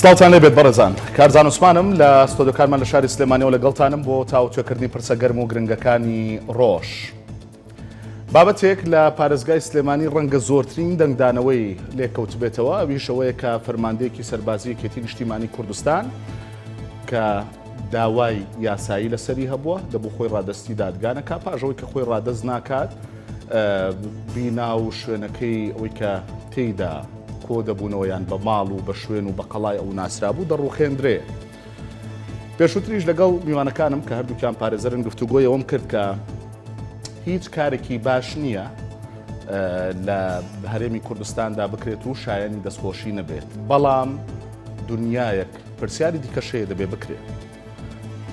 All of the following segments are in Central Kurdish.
سلااوان لێبێت بەڕێزان کارزان عوسمانم لە ستۆدۆکانمان لە شاری سلێمانیەوە لەگەڵتانم بۆ تاوتێکردنی پرسە گەرم و گرنگەکانی ڕۆژ. بابەتێک لە پارێزگای سلێمانی ڕەنگە زۆرترین دەنگدانەوەی لێکەوت بێتەوە ویشەوەیە کە فەرماندەیەکی سەربازی کێتی نیشتیمانی کوردستان کە داوای یاسایی لەسەری هەبووە دەبوو خۆی ڕادستی دادگانە کا پاژەوەی کە خۆی ڕادەست ناکات بینا و شوێنەکەی ئەوی کە تێیدا کۆ دەبوونەوەیان بە ماڵ و بە شوێن و بە قەڵای ئەو ناسرابوو دەڕوخێندرێ. پێشوتریش لەگەڵ میوانەکانم کە هەردووکیان پارێزەرن گفتوگۆی ئەوم کرد کە هیچ کارێکی باش نییە لە هەرێمی کوردستاندا بکرێت و شایانی دەستخۆشی نەبێت. بەڵام دنیایەک پرسیاری دیکەشەیە دەبێ بکرێت.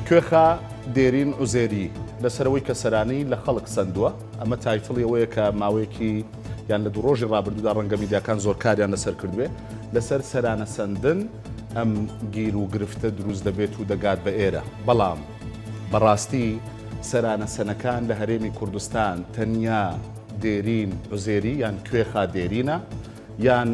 کوێخا دێرین عوزێری لەسەرەوەی کەسەرانی لە خەڵک سندووە ئەمە تایفڵی ئەوەیە کە ماوەیەکی یان لە دوو ڕۆژی ڕابردودا ڕەنگە میدیاکان زۆر کاریان لەسەر کردوێ لەسەر سەرانە سندن ئەم گیر و گرفتە دروست دەبێت و دەگات بە ئێرە بەڵام بەڕاستی سەرانە سەنەکان لە هەرێمی کوردستان تەنیا دێرین عزێری یان کوێخا دێرینە یان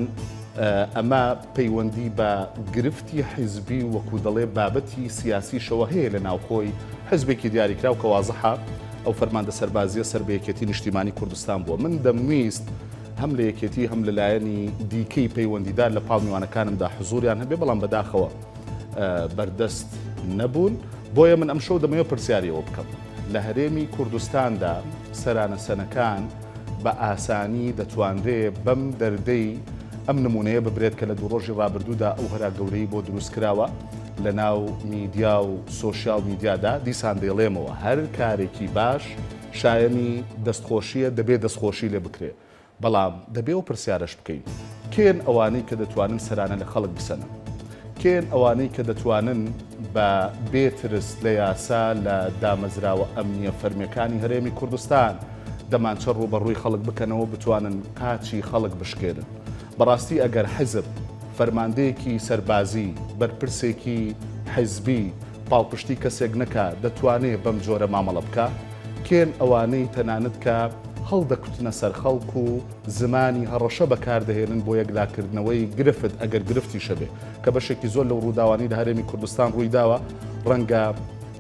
ئەمە پەیوەندی بە گرفتی حیزبی وەکو دەڵێ بابەتی سیاسی شەوە هەیە لە ناوخۆی حزبێکی دیاریکرااو کەوازەح ئەو فەرماندە سەربازیە سربەیەکەتی نیشتیمانی کوردستان بووە من دەمویست هەم لە یەکێتی هەم لەلایەنی دیکەی پەیوەندیدار لە پاڵ میوانەکانمدا حزوریان هەبێ بەڵام بەداخەوە بەردەست نەبوون بۆیە من ئەم شەو دەمەوە پرسیاریەوە بکەم لە هەرێمی کوردستاندا سەرانە سەنەکان بە ئاسانی دەتوانرێ بەم دەردەی ئەم نمونەیە ببرێت کە لە دوو ڕۆژی ڕابردوودا ئەو هەرا گەورەی بۆ دروست کراوە لە ناو میدیا و سوۆسیال میدیادا دیسان دەیڵێمەوە هەر کارێکی باش شایەنی دەستخۆشیە دەبێت دەستخۆشی لێ بکرێت بەڵام دەبێ و پرسیارش بکەین کێن ئەوانەی کە دەتوانن سەرانە لە خەڵک بسەنە کێن ئەوانەی کە دەتوانن بە بێترس لە یاسا لە دامەزراوە ئەمنیە فەرمیەکانی هەرێمی کوردستان دەمانچە ڕوبەڕووی خەڵک بکەنەوە بتوانن قاچی خەڵک بشکێنن بەڕاستی ئەگەر حەزب فەرماندەیەکی سەربازی بەرپرسێکی حەزبی پاڵپشتی کەسێک نەکە دەتوانێت بەم جۆرە مامەڵە بکە کێن ئەوانەی تەنانەت کە هەڵدەکوتنە سەر خەڵک و زمانی هەڕەشە بەکاردەهێنن بۆ یەکداکردنەوەی گرفت ئەگەر گرفتی شەبێ کە بەشێکی زۆر لەو ڕووداوانی لە هەرێمی کوردستان ڕوویداوە ڕەنگە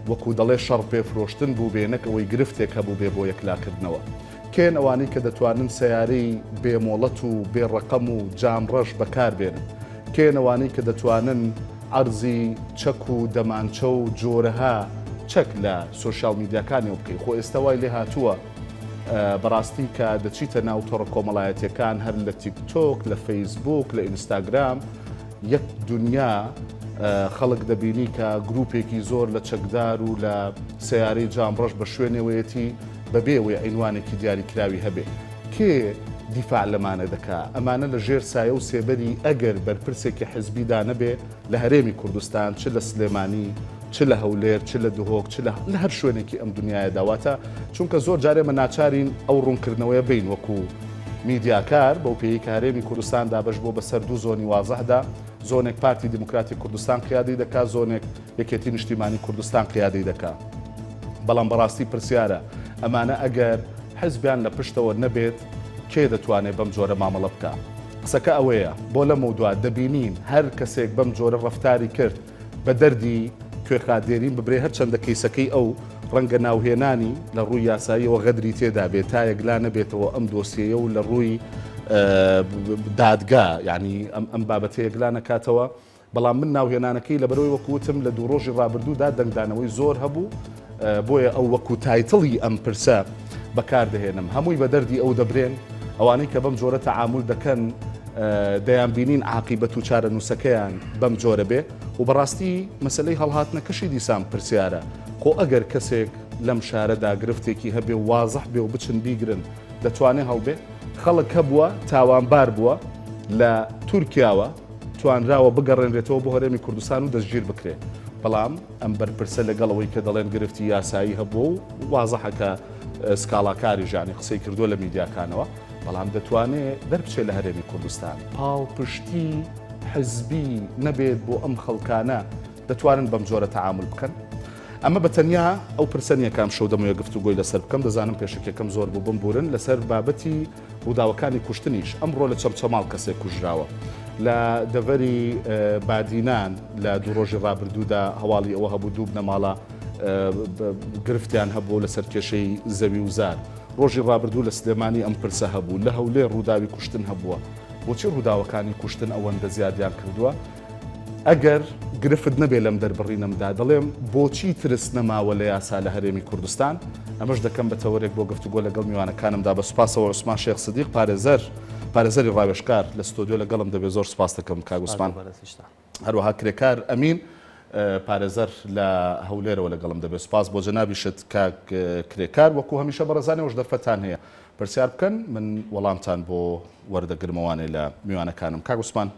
وەکو دەڵێ شەڕ پێفرۆشتن بوو بێنەکەوەی گرفتێک هەبوو بێ بۆ یەکلاکردنەوە. کێن ئەوانەی کە دەتوانن سیارەی بێمۆڵەت و بێڕقەم و جامڕەش بەکاربێنن. کێنەوانەی کە دەتوانن ئەرزی چەک و دەمانچە و جۆرەها چەک لە سوۆشال میدیەکانی و بکەی خۆ ئێستا وای لێ هاتووە بەڕاستی کە دەچیتە ناو تۆڕ کۆمەڵایەتەکان هەر لە تیکتۆک لە فەیسبوک لە ئینستاگرام یەک دنیا خەڵک دەبینی کە گرروپێکی زۆر لە چەکدار و لە سیارەی جامڕۆژ بە شوێنەوەیەتی بەبێوەی عینوانێکی دیاریکراوی هەبێ کێ دیفاع لەمانە دەکا ئەمانە لە ژێر سایە و سێبەری ئەگەر بەرپرسێکی حزبیدا نەبێ لە هەرێمی کوردستان چ لە سلێمانی چ لە هەولێر چ لە دهۆک چ لە هەر شوێنێکی ئەم دنیاە داواتە چونکە زۆر جارێ مە ناچارین ئەو ڕوونکردنەوەی بین وەکو میدیاکار بەو پێی کارێمی کوردستان دابش بۆ بەسەر دوو زۆنی وازەهدا زۆنێک پارتی دموکراتی کوردستان قیادی دەکا زۆنێک یەکێتی نیشتیمانی کوردستان قیادی دەکا بەڵام بەڕاستی پرسیارە ئەمانە ئەگەر حزبیان لە پشتەوە نەبێت کێ دەتوانێت بەم جۆرە مامەڵە بکە قسەکە ئەوەیە بۆ لەمە دوات دەبینین هەر کەسێک بەم جۆرە ڕفتاری کرد بە دەردی کوێخادێرین ببرێ هەر چنددە کەیسەکەی ئەو ڕەنگە ناوهێنانی لە ڕووی یاساییەوە غەدری تێدا بێت تا یەکلا نەبێتەوە ئەم دۆسیەیە و لە ڕووی دادگا یعنی ئەم بابەتەیە یەکلا نەکاتەوە بەڵام من ناوهێنانەکەی لە بەرەوەی وەکوتم لە دوو ڕۆژی ڕابردوودا دەنگدانەوەی زۆر هەبوو بۆیە ئەو وەکو تایتڵی ئەم پرسە بەکاردەهێنم هەمووی بە دەردی ئەو دەبرێن ئەوانەی کە بەم جۆرە تەعامل دەکەن دەیان بینین عقیبەت و چارە نووسەکەیان بەم جۆرە بێ و بەڕاستی مەسلەی هەڵهاتنە کەشی دیسان پرسیارە خۆ ئەگەر کەسێک لەم شارەدا گرفتێکی هەبێ وازەح بێ و بچن بیگرن دەتوانێت هەڵبێ خەڵک هەبووە تاوانبار بووە لە تورکیاوە توانراوە بگەڕێنرێتەوە بۆ هەرێمی کوردستان و دەستگیر بکرێت بەڵام ئەم بەرپرسە لەگەڵەوەی کە دەڵێن گرفتی یاسایی هەبوو و وازەحەکە سکاڵاکاری ژانی قسەی کردووە لە میدیاکانەوە بەڵام دەتوانێت دەربچێت لە هەرێمی کوردستان پاو پشتی حزبی نەبێت بۆ ئەم خەڵکانە دەتوانن بەم جۆرە تەعامل بکەن ئەمە بەتەنیا ئەو پرسەنیەکەم شەو دەمویە گفتو گوۆی لەسەر بکەم دەزانم پێشکەکەم زۆر بوو بمبورن لەسەر بابەتی ڕووداوەکانی کوشتنیش ئەمڕۆ لە چەمچەماڵ کەسێک کوژراوە لە دەڤەری بادینان لە دوو ڕۆژی ڕابردوودا هەواڵی ئەوە هەبوو دوو بنەماڵە گرفتیان هەبوو لەسەر کێشەی زەوی وزار. ڕۆژی ڕابردوو لە سلێمانی ئەم پرسە هەبوو لە هەولێ ڕووداوی کوشتن هەبووە بۆچی ڕووداوەکانی کوشتن ئەوەندە زیادیان کردووە ئەگەر گرفت نەبێ لەم دەربڕینمدا دەڵێم بۆچی ترس نەماوە لە یاسا لە هەرێمی کوردستان ئەمەش دەکەم بە تەوەرێک بۆ گفتوگۆ لەگەڵ میوانەکانمدا بە سوپاسەوە عوسمان شێخ سدیق پارێزەر پارێزەری ڕاوێشکار لە ستۆدیۆ لەگەڵم دەبێت زۆر سپاس دەکەم کاگوسمان هەروەها کرێکار ئەمین پارێزەر لە هەولێرەوە لەگەڵم دەبێت سپاس بۆ جەنابیشت کرێکار وەکو هەمیشە بەڕزانەوەش دەرفەتان هەیە پرسیار بکەن من وەڵامتان بۆ وەردەگرمەوانێ لە میوانەکانم کاگوسمان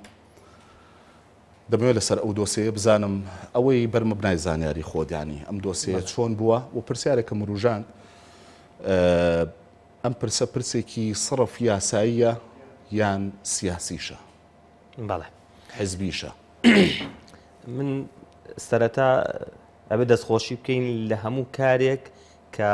دەمەوێت لەسەر ئەو دۆسەیە بزانم ئەوەی بەرمەبنای زانیاری خۆدیانی ئەم دۆسەیە چۆن بووە و پرسیارێکە مروژان ئەم پرسە پرسێکی سڕف یاساییە یان سیاسیشە بەڵێ حزبیشە من سەرەتا ئەبێ دەستخۆشی بکەین لە هەموو کارێک کە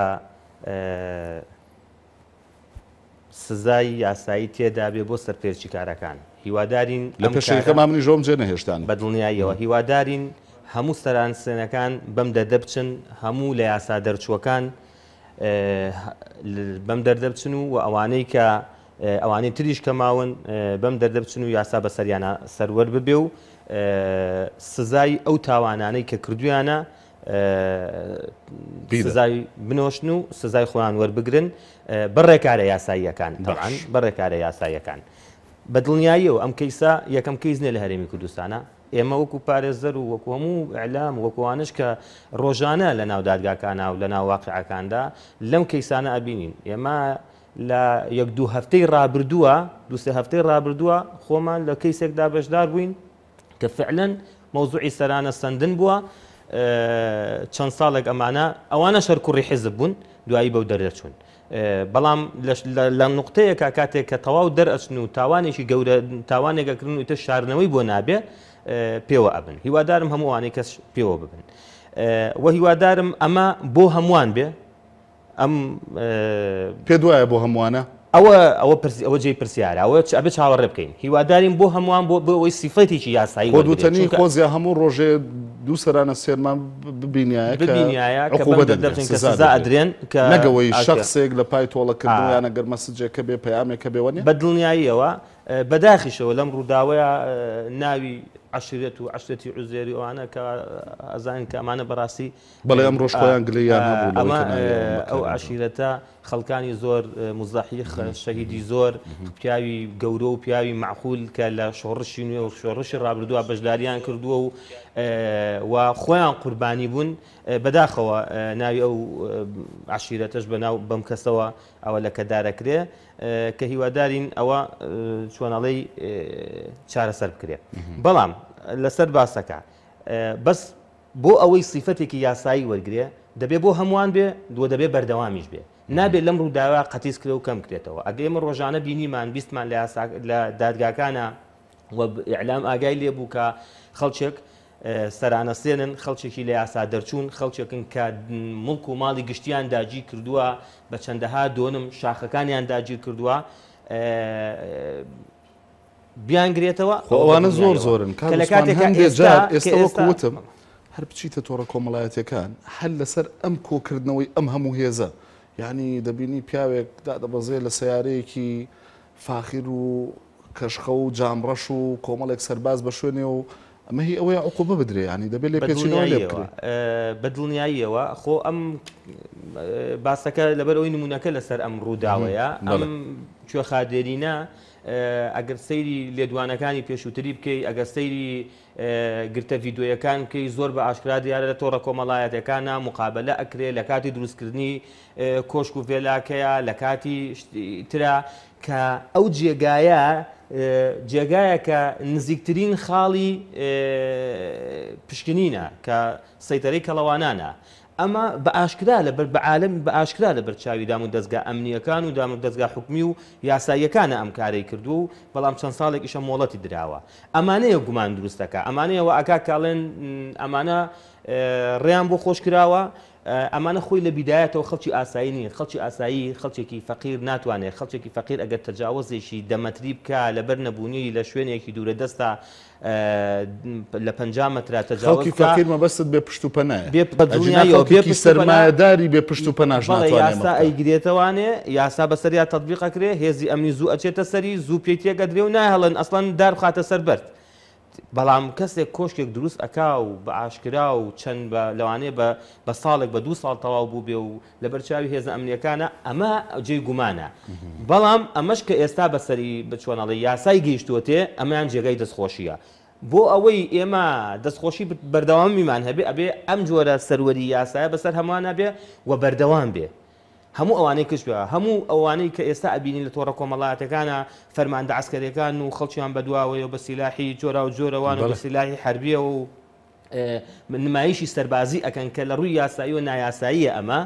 سزای یاسایی تێدابێ بۆ سەرپێرچی کارەکان هیوادارین لە پێشەکە مامنی ژۆم جێ نەهێشتان بە دڵنیاییەوە هیوادارین هەموو سەرانسێنەکان بەم دەدە بچن هەموو لە یاسا دەرچووەکان بەم دەردە بچن و ئەوانەی کە ئەوانەی تریش کە ماون بەم دەردە بچن و یاسا بە سەریانە سەرەر ببێ و سزای ئەو تاوانانەی کە کردویانە سزای بنۆشن و سزای خۆیان وەربگرن بەڕێکارە یاساییەکان بەڕێکارە یاساییەکان بە دڵنیاییەوە ئەم کەیسا یەکەم کەیزنێ لە هەرێمی کوردستانە ئێمە وەکو پارێزەر و وەکو هەموو ئەعلام وەکوانش کە ڕۆژانە لە ناودادگاکانە و لە ناوواقعەکاندا لەم کەیسانە ئەبینین ئێمە لە یەک دوو هەفتەی ڕابردووە دوسێ هەفتەی ڕابردووە خۆمان لە کەیسێکدا بەشدار بووین کە فعلەن مەوزوعی سەرانە سندن بووە چەند ساڵێک ئەمانە ئەوانە شەرکوڕی حزب بوون دوایی بەو دەرەچوون. بەڵام لە نقطەیەکە کاتێک کە تەواو دەرئچن و تاوانێکی گەورە تاوانێکەکردن و تە شارنەوەی بۆ نابێ پێوە ئەبن. هیوادارم هەمووانەی کەس پێوە ببن. وە هیوادارم ئەمە بۆ هەمووان بێ ئەم پێ دوایە بۆ هەمووانە؟ ئەوە ئەوە ئەوە جێ پرسیارە ئەوە ئەبێ چاوەڕێ بکەین هیوادارین بۆ هەمووان بۆ بۆ ئەوەی سیفەتێکی یاسایی بۆ دوتەنی خۆزیە هەموو ڕۆژێ دوو سەرانە سێرمان ببینایە ئەدرێن کە نەگەوەی شخصێک لە پای تۆڵەکردیانە گەرمەسجێکە بێ پەیامێکە بێوەنی بە دڵنیاییەوە بەداخیشەوە لەم ڕووداوەیە ناوی عشرێت و عشرەتی عزێری ئەوانە کە ئەزان کە ئەمانە بەڕاستی بەڵێ ئەم ڕۆژپیان گلیان ئەمە ئەو عشیرەتە خەڵکانی زۆر مزداحی شەهیدی زۆر پیاوی گەورە و پیاوی معخول کە لە شۆڕشی نوێ و شۆڕشی ڕابردووە بەشداریان کردووە و وا خۆیان قوربانی بوون بەداخەوە ناوی ئەو عشیرەتەش بە ناو بەم کەسەوە ئەوە لە کەدارەکرێ کە هیوادارین ئەوە چۆنەڵی چارەسەر بکرێت بەڵام لەسەر باسەکە بەس بۆ ئەوەی سیفەتێکی یاسایی وەرگێ دەبێ بۆ هەمووان بێ دووە دەبێ بەردەوامیش بێ نابێت لەم ڕووداوا قەتیس کرێ و کەم کرێتەوە ئەگەی من ڕۆژانە بینیمان بیستمان لە دادگاکانە وە ئەعلام ئاگای لێبوو کە خەڵچێک سەرانەسێنن خەڵچێکی لە یاسا دەرچوون خەڵچێکن کە مڵک و ماڵی گشتیان داگیر کردووە بە چەندەها دۆنم شاخەکانیان داگیر کردووە بیانگرێتەوە ئەوانە زۆر زۆرن کە لە کاتێکوتم هەر بچیتە تۆڕە کۆمەڵایەتەکان هەل لەسەر ئەم کۆکردنەوەی ئەم هەموو هێزە ینی دەبینی پیاوێک دادەبەزێ لە سیارەیەکی فاخیر و کەشخە و جامڕەش و کۆمەڵێک سەرباز بە شوێنێ و ئەمە هی ئەوەی عقوبە بدرێ ینی دەبێت لێ پێچینەوە بە دڵنیاییەوە خۆ ئەم باسەکە لەبەر ئەوی نمونونەکە لەسەر ئەم ڕووداوەیە ئەم کوێ خادێرینە ئەگەر سەیری لێدوانەکانی پێشووتری بکەیت ئەگەر سەیری گرتە یددیوەکان کەی زۆر بە ئاشکرا دیارە لە تۆڕە کۆمەڵایەتەکانە مقابلە ئەکرێ لە کاتی دروستکردنی کۆشک و ڤێلاکەیە لە کاتی ترا کە ئەو جێگایە جێگایەکە نزیکترین خاڵی پشکنینە کە سەیتەرەی کەڵەوانانە. ئەما بە ئاشکرا لە بەر بەعاالم بە ئاشکرا لە بەرچاوی دام و دەستگا ئەمنیەکان و دام و دەستگا حکمی و یاساییەکانە ئەم کارەی کردو و بەڵام چەند ساڵێکیشە مۆڵەتی دراوە ئەمانەیە گومان دروستەکە ئەمانەیەوە ئاکا کاڵێن ئەمانە ڕێیان بۆ خۆش کراوە ئەمانە خۆی لە بیدایەتەوە خەڵکی ئاسایی نیە خەڵکی ئاسایی خەڵچێکی فەقیر ناتوانێت خەڵچێکی فەقیر ئەگەر تەجاوزێکی دەمەتری بکە لەبەر نەبوونی لە شوێنێکی دوورە دەستا لە پ مەترا تەجاوکی فەقیر مەبەست بێ پشت و پەنای بێ سەرمایەداری بێ پشت و پەناش یاسا ئەیگرێتەوانێ یاسا بەسەریا تەطبیقەکرێ هێزی ئەمنی زوو ئەچێتە سەری زوو پێتیەگە درێ و نایهڵن ئەسڵان دار خاتە سەربەرد. بەڵام کەسێک کۆشکێک دروست ئەکا و بە ئاشکرا و چەند بە لەوانەیە بە ساڵێک بە دو ساڵ تەواو بوو بێ و لە بەرچاوی هێزە ئەمنیەکانە ئەمە جێ گومانە بەڵام ئەمەش کە ئێستا بەسەری بچۆنەڵی یاسای گەیشتووە تێ ئەمەیان جێگەی دەستخۆشیە بۆ ئەوەی ئێمە دەستخۆشی بەردەوام میمان هەبێ ئەبێ ئەم جۆرە سەروەری یاسایە بەسەر هەمانە بێ و بەردەوام بێ هەموو ئەوانەی کشوە هەموو ئەوانەی کە ئێستا ئەبینی لە تۆڕە کۆمەڵاتەکانە فەرماندە ئاسکەرەکان و خەڵکییان بەدواوەیە بە سیلاحی جۆرا و جۆرەوان و سیلاحی حربیە و نمایشی سەربازی ئەکەن کە لە ڕووی یاسایی و نایاساییە ئەمە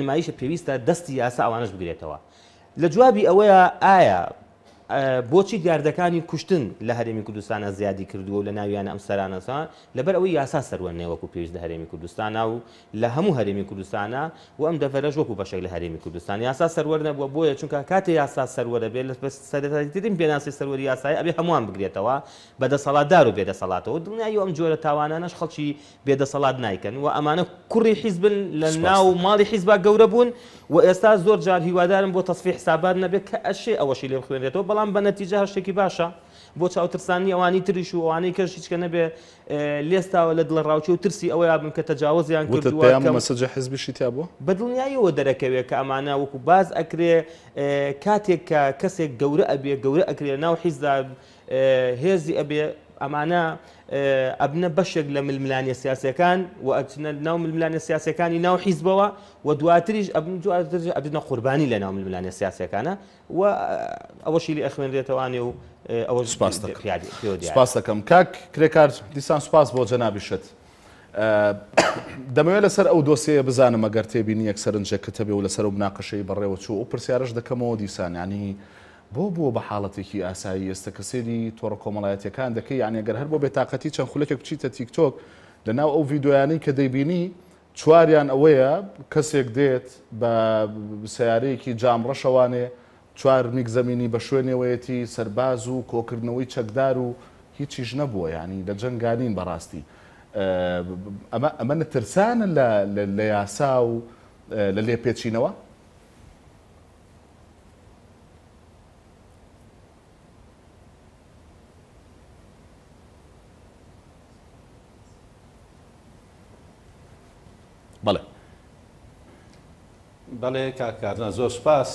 نمایشە پێویستە دەستی یاسا ئەوانش بگرێتەوە. لە جوابی ئەوەیە ئایا بۆچی دیاردەکانی کوشتن لە هەرێمی کوردستانە زیادی کردووە لە ناویانە ئەم سەرانەسان لەبەر ئەوەی یاسا سەروەنێ وەکو پێویست لە هەرێمی کوردستانە و لە هەموو هەرێمی کوردستانە و ئەم دەفەرەش وەکو بەشێک لە هەرێمی کوردستان یاسا سەروەر نەبووە بۆیە چونکە کاتێ یاسا سەروەرە بێت لە سەرەتترین پێناسی سەروەری یاسای ئەبێ هەمووان بگرێتەوە بەدەسەڵاتدار و بێدەسەڵاتەوە دنیای ئەم جۆرە تاوانانەش خەڵکی بێدەسەڵات نیکەن و ئەمانە کوڕی حیزبن لە ناو ماڵی حیزبا گەورە بوون و ئێستا زۆر جار هیوادارم بۆ تەصفی حسابات نەبێت کە ئەشێ ئەوەشی لێ بخوێنێتەوە بەڵام بە نەتیجە هەشتێکی باشە بۆ چاوترسانی ئەوانی تریش و ئەوانەی کەش هیچکە نەبێ لێستاوە لە دڵ ڕاوچی و ترسی ئەوەی بم کە تەجاوزیان کردوەسەجە حزبیشی تا بۆ بە دڵنیاییەوە دەرەکەوێت کە ئەمانە وەکو باز ئەکرێ کاتێک کە کەسێک گەورە ئەبێ گەورە ئەکرێ ناو حیزدا هێزی ئەبێ ئەمانە ئەبنە بەشێک لە ململانیە سیاسەکان و ئەچنە ناو ململانە سیاسەکانی ناو حیزبەوە و دواتریش ئەبنە قوربانی لە ناو ململانە سیاسەکانە و ئەوەشی ئەخوێنرێتەوانێ و ئەوە سپاس سپاس دەکەم کاک کرێکار دیسان سوپاس بۆ جەنابیشت. دەمەوێت لەسەر ئەو دۆسەیە بزانم ئەگەر تێبینی یەک سەرنجێک کتەبێ و لەسەر و بناقەشەی بەڕێوە چوو و پرسیارش دەکەمەوە دیسانانی بۆ بۆ بە حاڵەتێکی ئاسایی ئێستا کەسێری تۆڕە کۆمەڵایەتەکان دەکەی یانێگەر هەر بۆ بێتاقەتی چەند خولەکە بچیتە تیکتۆک لەناو ئەو ڤیددیویانەی کە دەیبینی چواریان ئەوەیە کەسێک دێت بە سیارەیەکی جام ڕەشەوانێ چوار نیک زمینی بە شوێنەوەیەتی سەرباز و کۆکردنەوەی چەکدار و هیچیش نەبووە ینی لە جنگانین بەڕاستی ئەمە نەترسانە لە یاسا و لە لێپێچینەوە بەڵێ بەڵێ کاکارنا زۆر سپاس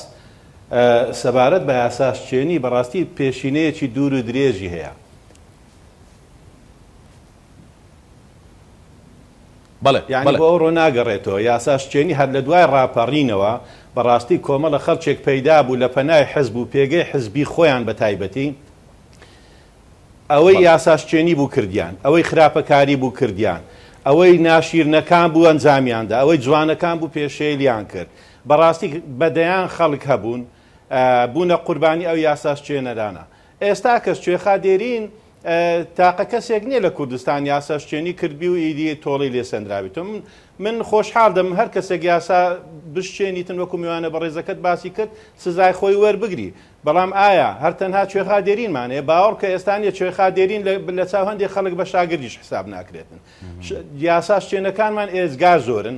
سەبارەت بە یاساسچێنی بەڕاستی پێشینەیەکی دوور و درێژی هەیە یعنی بۆ ئەو ڕۆناگەڕێتەوە یاساسچێنی هەر لە دوای ڕاپەڕینەوە بەڕاستی کۆمەڵە خەڵچێک پەیدا بوو لە پەنای حەزب و پێگەی حزبی خۆیان بە تایبەتی ئەوەی یاساسچێنی بوو کردیان ئەوەی خراپەکاری بوو کردیان. ئەوەی ناشیرنەکان بوو ئەنجامیاندا ئەوەی جوانەکان بوو پێشێلیان کرد بەڕاستی بەدەیان خەڵک هەبوون بوونە قوربانی ئەو یاساس چێنەدانە ئێستا کەس کوێخا دێرین تاقە کەسێک نییە لە کوردستان یاساشتێنی کردبی و ئیدی تۆڵی لێ سندراویتم من خۆشحاڵدەم هەر کەسێک یاسا بشتێنیتن وەکو میوانە بە ڕێزەکەت باسی کرد سزای خۆی وەربگری بەڵام ئایا هەر تەنها کوێخا دێرینمانەیە باوەڕ کە ئێستانە کوێخا دێرین لە چاوەندی خەڵک بە شاگردیش حساب ناکرێتن یاسا شوێنەکانمان ئێزگا زۆرن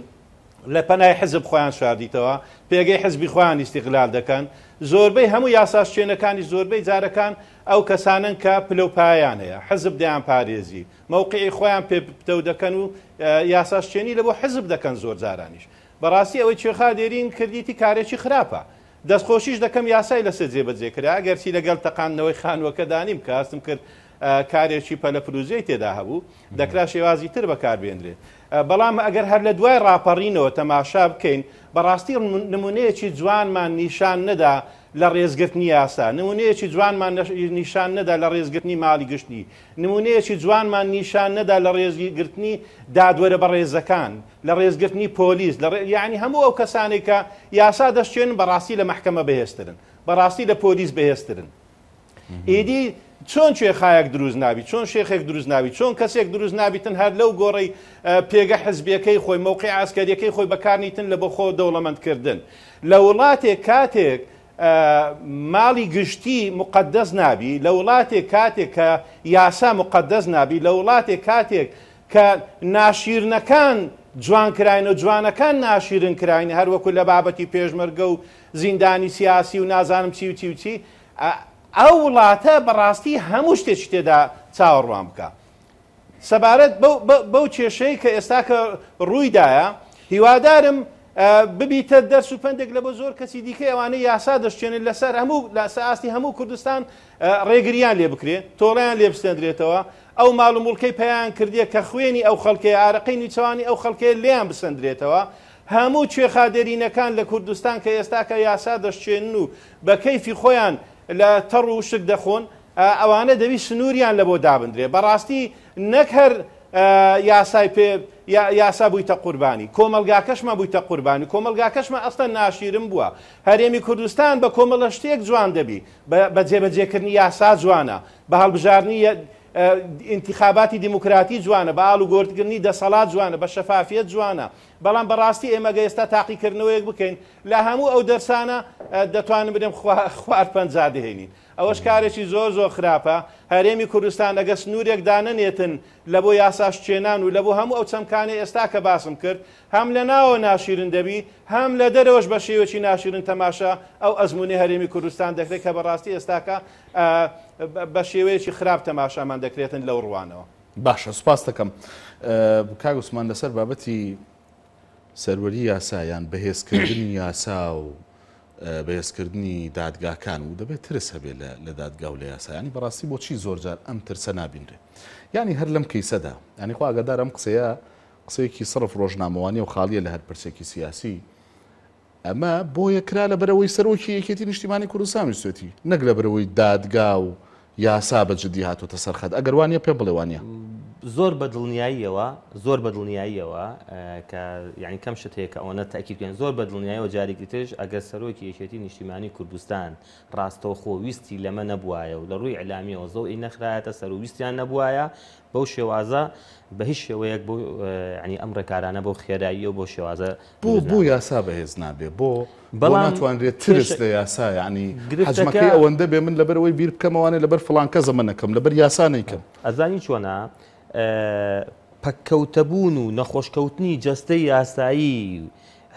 لە پەنای حزب خۆیان شاردیتەوە پێگەی حزبی خۆیان ئیسیقلال دەکەن زۆربەی هەموو یاسا شوێنەکانی زۆربەی جارەکان ئەو کەسانن کە پلوپایان هەیە حزب دەیان پارێزی مەوقعی خۆیان پێتە دەکەن و یاسا شوێنی لە بۆ حزب دەکەن زۆر جارانیش بەڕاستی ئەوەی کوێخا دێرین کردیتی کارێکی خراپە. دەستخۆشیش دەکەم یاسای لەسەر جێبەجێکرا گەرچی لەگەڵ تەقانەوەی خانوەکەدانیم کەستم کرد کارێکی پەلەپلوزیی تێدا هەبوو دەکرا شێوازی تر بەکاربێنرێت. بەڵام ئەگەر هەر لە دوای ڕاپەڕینەوە تەماشا بکەین بەڕاستی نمونەیەکی جوانمان نیشان نەدا لە ڕێزگرتنی یاسا نمونەیەکی جوانمان نیشان نەدا لە ڕێزگرتنی ماڵی گشتنی نمونەیەکی جوانمان نیشان نەدا لە ڕێزگرتنی دادوەرە بە ڕێزەکان لە ڕێزگرتنی پۆلیس یعنی هەموو ئەو کەسانێک کە یاسا دەشتێن بەڕاستی لە محکمە بەهێسترن بەڕاستی لە پۆلیس بەهێسترن ئیدی چۆن شێخایەک دروست ناوی چۆن شێخێک دروست ناوی چۆن کەسێک دروست نابیتن هەر لەو گۆڕی پێگە حزبیەکەی خۆی مووقع ئاسکەریەکەی خۆی بەکارنیتن لە بەخۆ دەوڵەمەندکردن لە وڵاتێک کاتێک ماڵی گشتی مقدس نابی لە وڵاتێک کاتێک کە یاسا مقدس نابی لە وڵاتێک کاتێک کە ناشیرنەکان جوانکراین و جوانەکان ناشیرن کراینە هەروەکو لە بابەتی پێشمەرگە و زیندانی سیاسی و نازانم چی و چی و چی ئەو وڵاتە بەڕاستی هەموو شتێک تێدا چاوەڕوان بکە. سەبارەت بەو کێشەی کە ئێستا کە ڕوویدایە هیوادارم ببیتە دەرس و پندێک لە بۆ زۆر کەسی دیکە ئەوانەی یاسا دەشتێنێت لەسەر هەموو لە ئاستی هەموو کوردستان ڕێگریان لێ بکرێت تۆڵیان لێ بستێنرێتەوە ئەو ماڵمولکەی پێیان کردیە کە خوێنی ئەو خەڵکی عراقی نیچوانی ئەو خەڵکەیە لێیان بسەندرێتەوە. هەموو کوێخادێرینەکان لە کوردستان کە ئێستاکە یاسا دەشتێن و بە کەیفی خۆیان لە تەڕ و شک دەخۆن ئەوانە دەوی سنووریان لە بۆ دابدرێ بەڕاستی نەک هەر یاسای پێ یاسا بوویتە قوربانی کۆمەلگاکەشمە بوویتە قوربانی کۆمەلگاکەشمە ئەستە ناشیرم بووە هەرێمی کوردستان بە کۆمەڵە شتێک جوان دەبی بە جێبەجێکردنی یاسا جوانە بە هەڵبژارنی انتخاباتی دموکراتی جوانە بە ئاڵ و گۆردگرنی دەسەڵات جوانە بە شەفافیت جوانە بەڵام بەڕاستی ئێمەگە ئێستا تاقیکردنەوەیەک بکەین لە هەموو ئەو دەرسانە دەتوانم بدەم خوار پەنجادهێنین ئەوەش کارێکی زۆر زۆر خراپە هەرێمی کوردستان ئەگە سنوورێک دانەنێتن لە بۆ یاساش چێنان و لە بۆ هەموو ئەو چەمکانی ئێستا کە باسم کرد هەم لە ناوە ناشیرن دەبی هەم لە دەرەوەش بە شێوەی ناشیرن تەماشا ئەو ئەزمموی هەرێمی کوردستان دەکرێت کە بەڕاستی ئێستاکە بە شێوەیەکی خراپ تەماشامان دەکرێتن لەو ڕوانەوە باشە سوپاس دەکەم کاگوسمان لەسەر بابەتی سەروەری یاسایان بەهێزکردنی یاسا و بەهێزکردنی دادگاکان و دەبێت ترس هەبێت لە دادگا و لە یاسایانی بەڕاستی بۆچی زۆرجار ئەم ترسە نابینرێ ینی هەر لەم کەیسەدا ینی خواگەدار ئەم قسەیە قسەیەکی صرف ڕۆژنامەوانی و خاڵیە لە هەر پرسێکی سیاسی ئەمە بۆ یەکرا لە بەرەوەی سەرۆکی یەکێتی نیشتیمانی کوردستانی سوێتی نەک لە بەرەوەی دادگا و یاسا بەجددی هاتوتە سەرخەت ئەگەر وانە پێ بڵێوانە زۆر بە دڵنیاییەوە زۆر بە دڵنیاییەوە کە یعنی کەم شت هەیە کە ئەوەنە تاکیکەن زۆر بە دڵنیایەوە جارێکی تش ئەگەر سەرۆکی یەکێتی نیشتیمانی کوردستان ڕاستەوە خۆ ویستی لەمە نەبووایە و لە ڕووی ئەلامیەوە زۆ ئی نەخرایەتە سەر ویستیان نەبووایە بەو شێوازە بە هیچ شێوەیەک بۆ ینی ئەم ڕێکارانە بۆ خێرایی و بۆ شێوازە بۆ بۆ یاسا بەهێز نابێ بۆ بەڵام توانرێت ترس لە یاسا ینی حجمەکەی ئەوەندە بێ من لەبەرەوەی بیر بکەمەوانێ لەبەر فلانکە زەمەەکەم لەبەر یاسانەکەم ئەزانی چۆنا؟ پەککەوتەبوون و نەخۆشکەوتنی جەستەی یاسایی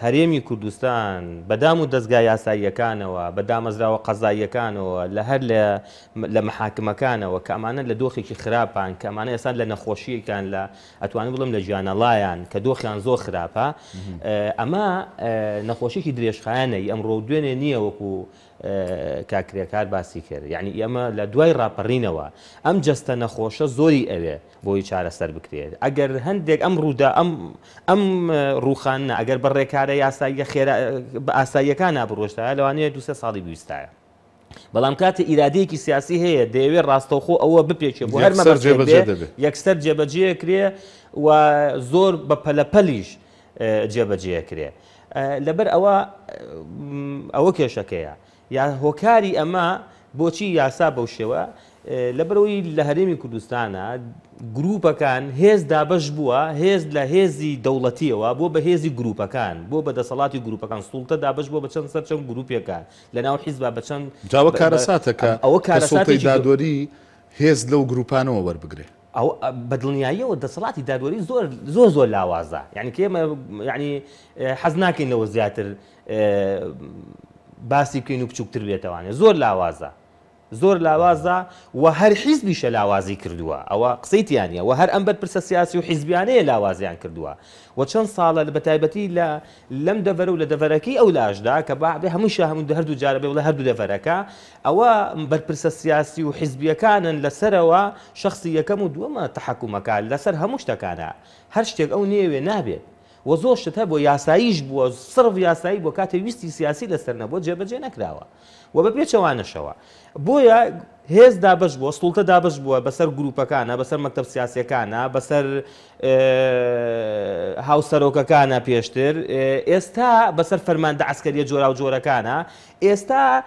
هەرێمی کوردستان بەدام و دەستگا یاساییەکانەوە بە دامەزراوە قەزاییەکانەوە لە هەر لە محاکمەکانەوە کەمانە لە دۆخێکی خراپان کەمانە ئێسان لە نەخۆشیەکان لە ئەتوانن بڵم لە ژیانەڵایان کە دۆخیان زۆر خراپە ئەمە نەخۆشیێکی درێژخایەنەی ئەمڕۆ دوێنێ نییە وەکو کاکرێکار باسی کرد یعنی ئێمە لە دوای راپەڕینەوە ئەم جستە نەخۆشە زۆری ئەوێ بۆی چارەسەر بکرێت ئەگەر هەندێک ئەم ڕوودا ئەم ئەم ڕوخانە ئەگەر بەڕێکارە یاساییە خێرا بە ئاساییەکان نابڕۆشتە لەوانەیە دوسە ساڵی ویستایە بەڵام کاتە ئیرادەیەکی سیاسی هەیە دەیەوێت ڕاستەوخۆ ئەوە بپێکێ بۆ هەرمە یەکسەر جێبەجێ کرێ و زۆر بە پەلەپەلیش جێبەجێ کرێ لەبەر ئەوە ئەوە کێشەکەیە یا هۆکاری ئەمە بۆچی یاسا بەو شێوە لەبەرەوەی لە هەرێمی کوردستانە گرروپەکان هێز دابش بووە هێز لە هێزی دەوڵەتیەوە بۆ بە هێزی گرروپەکان بۆ بە دەسەڵاتی گرروپەکان سوڵتە دابش بۆ بە چەند سەر چەند گرروپیەکان لە ناو حیزبا بە چەند جاوە کارەساتەکە ئەوە کارەساتی دادوەری هێز لەو گروپانەوە وەربگرێت ئەو بەدڵنیاییەوە دەسەڵاتی دادوەری زۆر زۆر زۆر لاوازە یعنی کێمە یعنی حەز ناکەین لەوە زیاتر باسی بکەین و بچووکتر بێتوانێت زۆر لاوازە زۆر لاوازە و هەر حیزبیشە لاوازی کردووە ئەوە قسەیتیانە و هەر ئەم بەرپرسە سیاسی و حیزبیانەیە لاوازیان کردووە و چەند ساڵە لە بەتایبەتی لە لەم دەڤەر و لە دەڤەرەکەی ئەو لاشدا کە باێ هەمووشە هەمون هەردوو جارەبێ لە هەردوو دەڤەرەکە ئەوە بەرپرسە سیاسی و حیزبیەکانن لەسەرەوە شخصی یەکەم و دووەمە تحکومەکان لەسەر هەموو شتەکانە هەر شتێک ئەو نێوێ نابێت و زۆر شت هەبوو یاساییش بووە سرف یاسایی بۆ کاتێ ویستی سیاسی لەسەر نەبوو جێبەجێ نەکراوە و بە پێچەوانەشەوە بۆیە هێز دابش بووە سڵتە دابش بووە بەسەر گروپەکانە بەسەر مەکتب سیاسەکانە بەسەر هاوسەرۆکەکانە پێشتر ئێستا بەسەر فەرماندە عسکەریە جۆرا و جۆرەکانە ئێستا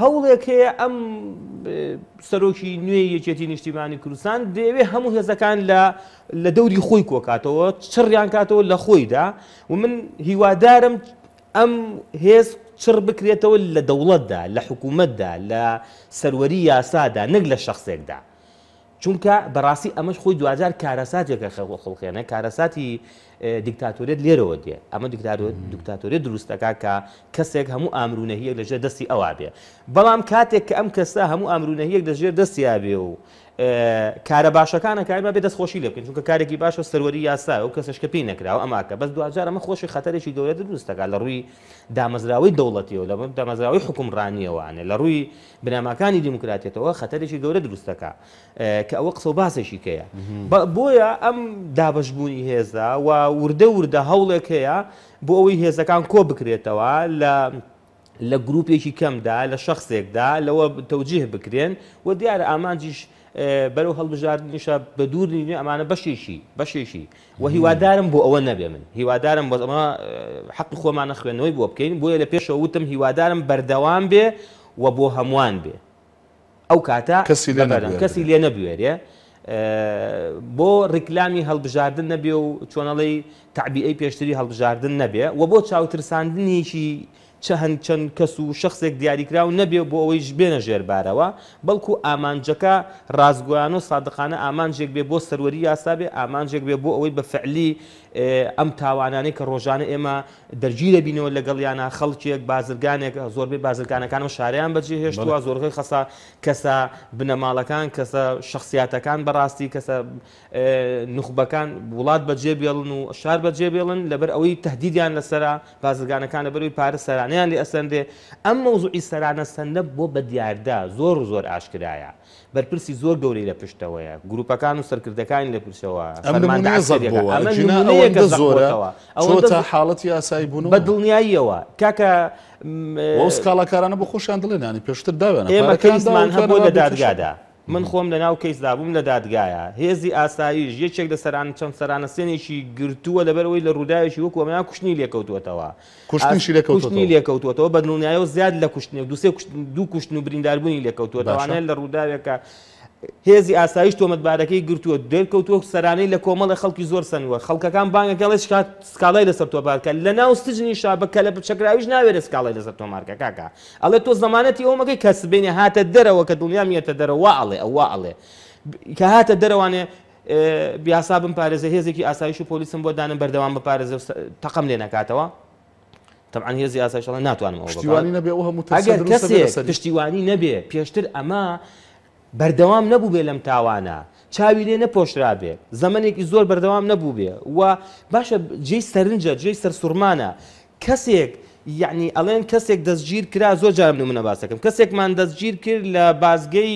هەوڵێک هەیە ئەم سەرۆکی نوێ یەکێتی نیشتیمانی کوردستان دەیەوێ هەموو هێزەکان لە لە دەوری خۆی کۆکاتەوە چڕیان کاتەوە لە خۆیدا و من هیوادارم ئەم هێز چڕ بکرێتەوە لە دەوڵەتدا لە حکوومەتدا لە سەروەری یاسادا نەک لە شخصێکدا چونکە بەڕاستی ئەمەش خۆی دوجار کارەساتێکە خەڵ خڵخێنە کارەساتی دیکتاتۆرێت لێرەوە دێ ئەمە دیکتاتۆری دروستەکە کە کەسێک هەموو ئامرونەهەیەک لەژێر دەستی ئەوا بێ بەڵام کاتێک کە ئەم کەسە هەموو ئامرونەهەیەک لەژێر دەستیابێ و کارە باشەکانە کار بێ دەستخۆشی لێ بکەین چونکە کارێکی باشە سەروەری یاسا و کەسش کەپی نەکراوە ئەماکە بەس دوجار ئەمە خۆشی خەرێکی دەوڵێت دروستەکە لە ڕووی دامەزراوی دەوڵەتیەوە لە دامەزراوی حکومڕانیەوەوانێ لە ڕووی بنامەکانی دیموکراتێتەوە خەرێکی گەورە دروستەکە کە ئەوە قسە و باسێکی کەیە بۆیە ئەم دابشبوونی هێزا و وردە وردە هەوڵێک هەیە بۆ ئەوەی هێزەکان کۆ بکرێتەوە لە لە گروپێکی کەمدا لە شخصێکدا لەوە توجیه بکرێن و دیارە ئامانجیش بەرەو هەڵبژاردنیشە بە دوور نینێ ئەمانە بەشێکی بەشێکی و هیوادارم بۆ ئەوە نەبێ من هیوادارم بۆ ئەمە حەق خۆمانە خوێنەوەی بۆ بکەین بۆیە لە پێشەوە وتم هیوادارم بەردەوام بێ و بۆ هەمووان بێ ئەو کاتە کەسی لێ نەبوێرێ بۆ ڕیکلامی هەڵبژاردن نەبێ و چۆنەڵی تعبیعی پێشتری هەڵبژاردن نەبێ و بۆ چاوترساندنیشی چە هەند چەند کەس و شخصێک دیاریکراو نەبێ بۆ ئەوەی بێنە ژێربارەوە بەڵکو ئامانجەکە ڕازگویان و سادقانە ئامانجێک بێ بۆ سەروەری یاسابێ ئامانجێک بێ بۆ ئەوەی بە فعلی ئەم تاوانانەی کە ڕۆژانە ئێمە دەرجی دەبینەوە لەگەڵ یانە خەڵکیەک بازرگانێک زۆربەی بازرگانەکانم شاریان بەجێ هێشتووە زۆرخی خەسا کەسە بنەماڵەکان کەسە شخصیاتەکان بەڕاستی کەسە نخبەکان وڵات بەجێ بێڵن و شار بەجێ بێڵن لەبەر ئەوەی تهدیدیان لەسرا بازرگانەکان لەبەروی پارە سەرانیان لێ ئەسەندێ ئەم مەوزوعی سەرانە سندە بۆ بە دیاردا زۆر زۆر ئاشکرایە بەرپرسی زۆر گەورەی لە پشتەوەیە گروپەکان و سەرکردەکانی لە پرسەوە زۆرەوە ئەو تا حاڵەتی یاسایی بوون بە دڵنیاییەوە کاکە ئەوسکاڵەکارانە بە خۆشیان دڵێنانی پێشتر داوێن ئێمە کەمان هەبوو لە دادگادا من خۆم لە ناو کەیسدا بووم لە دادگایە هێزی ئاساییش یەکێک لە سەران چەند سەرانە سێنێکی گرتووە لەبەرەوەی لە ڕووداویشی وەکو ئەمەنا کوشتنی لێکەوتوەتەوە کوشتنی لێکەوتوەتەوە بەدنونایەوە زیاد لە کوشتنی دوسێ دوو کوشتن و برینداربوونی لێکەوتوەتەوانە لە ڕووداوێکە هێزی ئاسایش تۆمەتبارەکەی گرتووە دەرکەوتوە سەرانەی لە کۆمەڵی خەڵکی زۆر سنووە خەڵکەکان بانگەکەڵی شکات سکاڵای لەسەر تۆبارکە لە ناو سجنی شابکە لە بچەکراویش ناوێت سکاڵای لەسەر تۆمارکە کاکە ئەڵێ تۆ زمانەتی ئەومەکەی کەسبێنێ هاتە دەرەوە کە دڵنیا میێتە دەرەوە ئاڵێ ئەوە ئەڵێ کە هاتە دەروانێ بیاسا بم پارێزە هێزێکی ئاسایش و پۆلیسم بۆ دانم بەردەوام بە پارێزە تەقم لێ نکاتەوە طبعا هێزی ئاسایشڵە ناتوانم ئەگەر کەسێک پشتیوانی نەبێ پێشتر ئەمە بەردەوام نەبوو بێ لەم تاوانە چاوی لێ نەپۆشرا بێ زەمنێکی زۆر بەردەوام نەبوو بێ و باشە جێی سەرنجە جێی سەرسوورمانە کەسێک یعنی ئەڵێن کەسێک دەستگیر کرا زۆر جارم نمونە باسەکەم کەسێکمان دەستگیر کرد لە بازگەی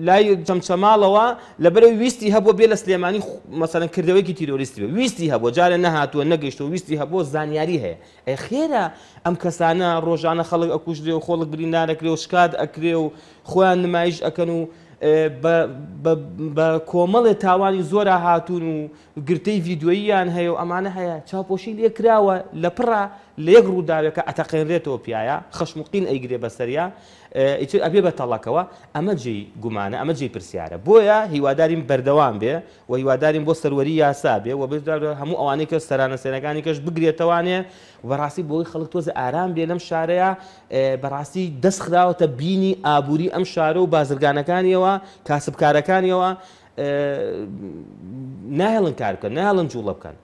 لای جەمچەماڵەوە لەبەر ویستی هەبوو بێ لە سلێمانی مەسەن کردەوەیکی تیرۆریستی بێ ویستی هەبوو جارە نەهاتووە نەگەیشتەوە ویستی هەبوو زانیاری هەیە ئە خێرە ئەم کەسانە ڕۆژانە خەڵک ئەکوشرێ و خۆڵک برینارەکرێ و شکات ئەکرێ و خۆیان نمایش ئەەکەن و بە کۆمەڵێ تاوانی زۆرە هاتوون و گرتەی یددیوییان هەیە و ئەمانە هەیە چاپۆشی لێکراوە لە پڕ لە یەک ڕووداوێکە ئەتەقێنرێتەوە پیاە خەشمقین ئەیگرێ بەسەریا ئەبێ بە تەڵەکەوە ئەمە جێی گومانە ئەمە جێی پرسیارە بۆیە هیواداریم بەردەوام بێ و هیواداریم بۆ سەروەری یاسا بێ و بەدار هەموو ئەوانەی کە سەرانە سێنەکانی کەش بگرێتوانێ بەڕاستی بۆی خەڵک تۆزە ئارام بێ لەم شارەیە بەڕاستی دەستخراوەتە بینی ئابووری ئەم شارە و بازرگانەکانیەوە کاسبکارەکانیەوە ناهێڵن کارکەن ناڵن جوڵە بکەن.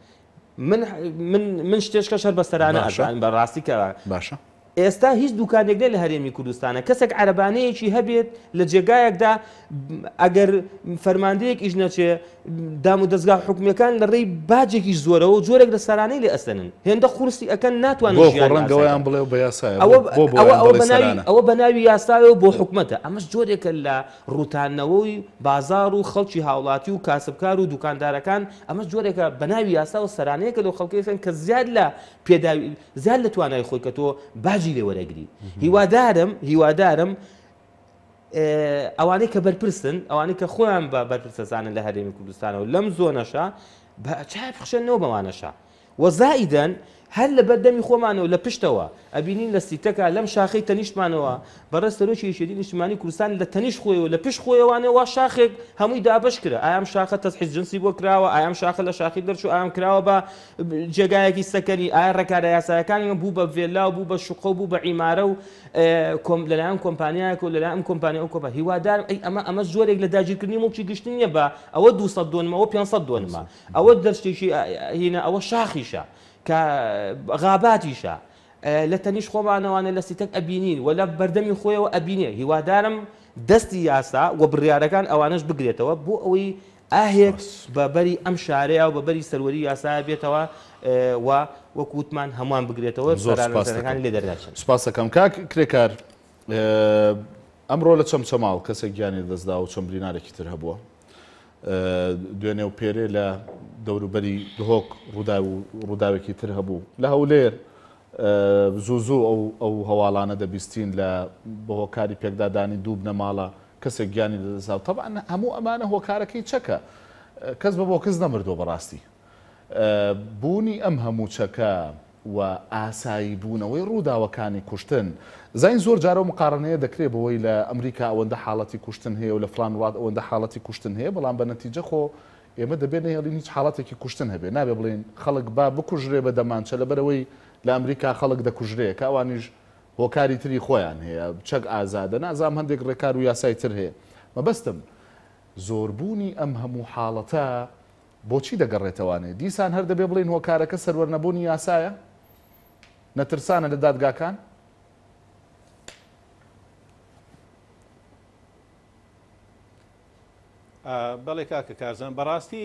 من من شتێشکە شەر بەسەرانە ئاشان بەڕاستی کە باشە ئێستا هیچ دوکانێک لە هەرێمی کوردستانە کەسێک عربانەیەکی هەبێت لە جێگایەکدا ئەگەر فەرماندەیەک ئیژنەچێ دام و دەستگا حکومیەکان لە ڕێی باجێکی زۆرەوە و جۆرێک لە سەرانەی لێ ئەستنن هێندە خورسی ئەەکەن ناتوانڕەنگەوەیان بڵێ بە ئەوە بە ناوی یاساوی و بۆ حکومەتە ئەمەش جۆرێکە لە ڕوتانەوەی بازار و خەڵکی هاوڵاتی و کاسبکار و دوکاندارەکان ئەمە جۆرێکە بە ناوی یاسا و سەرانەیەکە لەو خەڵکیسن کە زیاد لە پێداوی زیاد لە توانای خۆی کە تۆ باجی لێوەرەگری هیوادارم هیوادارم آه، اوانيك بربرسن اوانيك خوان بربرسن زان بە بەرپرسەزانن كردستان ولم زونشا لەم زۆنەشە بە چای پخشێنەوە بەوانەشە هل لبدم بەردەمی خۆمانەوە لە پشتەوە ئەبینین لە سیتەکە لەم شاخی معنو بەڕست سەرۆکی شێدی نیشتمانی کوردستان لە تەنیش خۆیەوە لە پیش خۆیەوانە وا شاخێک هەمووی دابش کرا ئایام شاخە تەسحیز جنسی بۆ کراوە ئایام شاخە لە شاخی دەرچ و ئام کراوە بە جێگایەکی سەکەری ئایا ڕێکارە یاسایەکانی بوو بە ڤێلا بوو بە شوقە بوو بە عیمارە و لەلایەن کۆمپانیایەک و لەلایەن کۆمپانیا و اه، کۆپە هیوادارم ئەی ئەمە ئەمە زۆرێک لە داگیرکردنی موچی گشتن نیە بە ئەوە 200 ما آو دونمە ئەوە دەستێکی اه، اه، هینە ئەوە شاخیشە کە غاباتیشە لە تەنیش خۆمانەوانە لە سیتەک ئەبینین وە لە بەردەمی خۆیەوە ئەبینێ هیوادارم دەستی یاسا و بڕیارەکان ئەوانش بگرێتەوە بۆ ئەوەی ئاهێک بەبەری ئەم شارەیە و بەبەری سەروەری یاسا بێتەوە و وەکووتمان هەمووان بگرێتەوە زۆرەکان لێ دەرناچن سپاسەکەم کاک کرێکار ئەمڕۆ لە چەم چەماڵ کەسێک گیانی دەستدا و چەمبرینارێکی تر هەبووە دوێنێ و پێرێ لە دەوروبەری دهۆک ڕووداوێکی تر هەبوو لە هەولێر زوو زوو ئەو هەواڵانە دەبیستین لە بەهۆکاری پێکدادانی دوو بنەماڵە کەسێک گیانی دەدەزااو تەبان هەموو ئەمانە هۆکارەکەی چەکە کەس بە بۆ کەس نەمردۆ بەڕاستی بوونی ئەم هەموو چەکە و ئاسایی بوونەوەی ڕووداوەکانی کوشتن زین زۆر جارە مقارنەیە دەکرێت بەوەی لە ئەمریکا ئەوەندە حاڵەتی کوشتن هەیە و لە فلان وڵات ئەوەندە حاڵەتی کوشتن هەیە بەڵام بە نەتیجە خۆ ئێمە دەبێنە هێڵی هیچ حاڵاتێکی کوشتن هەبێ نابێ بڵێن خەڵک با بکوژرێ بە دەمانچە لەبەرەوەی لە ئەمریکا خەڵک دەکوژرێ کە ئەوانیش هۆکاری تری خۆیان هەیە چەک ئازادە نازام هەندێک ڕێکار و یاسای تر هەیە مەبەستم زۆربوونی ئەم هەموو حاڵەتە بۆچی دەگەڕێتەوانێت دیسان هەر دەبێ بڵین هۆکارەکە سەروەرنەبوونی یاسایە نەترسانە لە دادگاکان بەڵێ کاکە کارزان بەڕاستی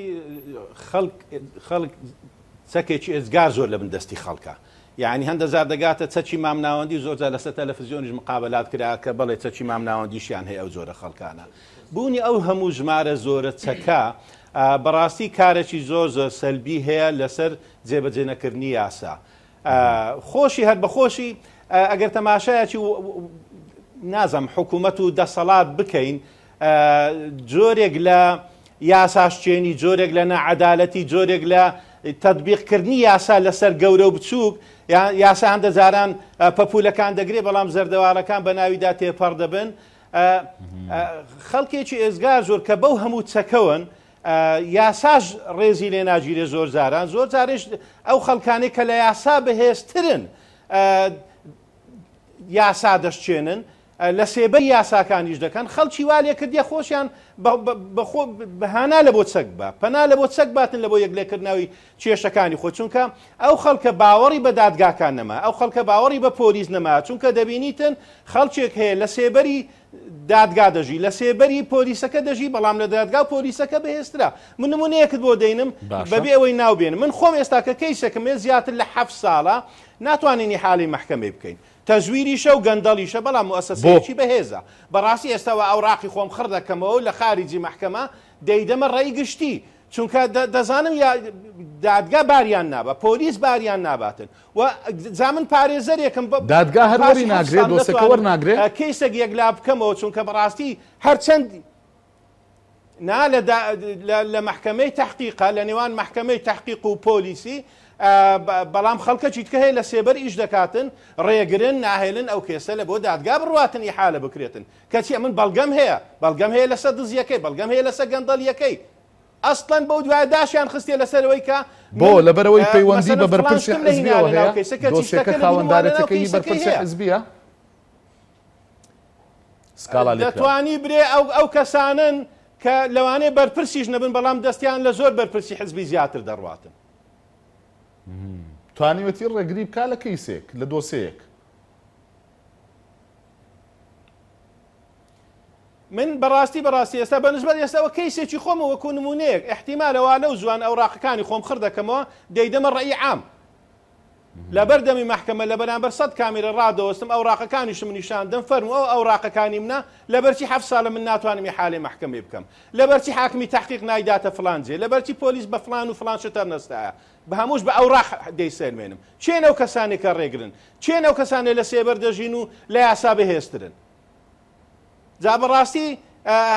خەڵک چەکێکی ئێزگار زۆر لە من دەستی خەڵکە. یعنی هەندە زار دەگاتە چەچی مامناوەندی زۆر لەسە تەلەفزیۆنیش مقابلات کرا کە بڵێ چەچی مامناوەندیشیان هەیە ئەو زۆرە خەڵکانە. بوونی ئەو هەموو ژمارە زۆرە چەکە بەڕاستی کارێکی زۆر زۆر سەلبی هەیە لەسەر جێبەجێنەکردنی یاسا. خۆشی هەر بەخۆشی ئەگەر تەماشایەکی نازم حکوومەت و دەسەڵات بکەین جۆرێک لە یاساشتێنی جۆرێک لە نەعادالەتی جۆرێک لە تطببیقکردنی یاسا لەسەر گەورە و بچووک یاسان دەزاران پەپولەکان دەگرێ بەڵام زەردەوارەکان بە ناویدا تێپەڕ دەبن خەڵکێکی ئێزگار زۆر کە بەو هەموو چەکەون یاساش ڕێزی لێ ناگیرێ زۆر زاران زۆر جارش ئەو خەڵکانی کە لە یاسا بەهێزترن یاسا دەشتێنن لە سێبەر یاساکانیش دەکەن خەڵکی والێ کردی خۆشیان بەهانا لە بۆ چەک بە پەنا لە بۆ چەک باتن لە بۆ یەکلێکردنەوەی کێشەکانی خۆ چونکە ئەو خەڵکە باوەڕی بە دادگاکان نەما ئەو خەڵکە باوەڕی بە پۆلیز نەما چونکە دەبینیتن خەڵکێک هەیە لە سێبەری دادگا دەژی لە سێبەری پۆلیسەکە دەژی بەڵام لە دادگا پۆلیسەکە بەهێسترا من نمونەیەکت بۆ دەینم بەبێ ئەوەی ناوبێن من خۆم ئێستا کە کەیسەکەم زیاتر لە حەف ساڵە ناتوانینی حالی محکمەی بکەین تەزویریشە و گەندەڵیشە بەڵام ئەسەسەیەکی بەهێزە بەڕاستی ئێستاەوە ئەوراقی خۆم خڕدەکەمەوە لە خارجی محکەمە دەیدەمە ڕێیگشتی چونکە دەزانم دادگا باریان نابە پۆلیس باریان ناباتن و زامن پارێزەرێکم دادگا هەروەری ناگرێت دۆستەکەوە ناگرێت کەیسێک یەکلا بکەمەوە چونکە بەڕاستی هەرچەندی نا لە محکمەی تحقیقا لە نێوان محکمەی تحقیق و پۆلیسی بەڵام خەڵکە چیتکە هەیە لە سێبەر ئیش دەکاتن ڕێگرن ناهێلن ئەو کێسە لە بۆ دادگا بڕاتن حالە بکرێتن کەچی من بەڵگەم هەیە بەڵگەم هەیە لەسەر دزیەکەی بەڵگەم هەیە لەسەر گەندەڵیەکەی ئەستان بەو دوای داشیان خستێ لەسەرەوەی کە بۆ لەبەرەوەی پەیوەندی بە بەرپرسەکە خاوەنددارەتەکەی بەرپرسە حزبیە. دەتوانی برێ ئەو کەسانن کە لەوانەیە بەرپرسیش نەبن بەڵام دەستیان لە زۆر بەرپرسی حزبی زیاتر دەڕاتن. توانیوەتی ڕێگری بک لە کەیسێک لە دۆسەیەک من بەڕاستی بەڕاستی ئێستا بەنسبەر ئێستاەوە کەیسێکی خۆمەوە کو نمونونەیەک احتیمالەوە لەو جوان ئەو ڕاقەکانی خۆم خردەکەمەوە دەیدەمە ڕێی عام لەبەردەمی محکمە لە بەرامبەر سەد کامیرە ڕادەوەستم ئەو ڕاقەکانیشم نیشاندم فەرم ئەو ئەو ڕاقەکانی منە لە بەرچی حەف ساڵە من ناتوانمی حالێ محکمێ بکەم لە بەرچی حاکمی تحقیق نایداتە فلانجێ لە بەرچی پۆلیس بە فلان و فلان شتەر نستایە بە هەمووش بە ئەو ڕاح دەیسێنمێنم چێن ئەو کەسانی کە ڕێگرن چێن ئەو کەسانێ لە سێبەر دەژین و لە یاسا بەهێسترن جا بەڕاستی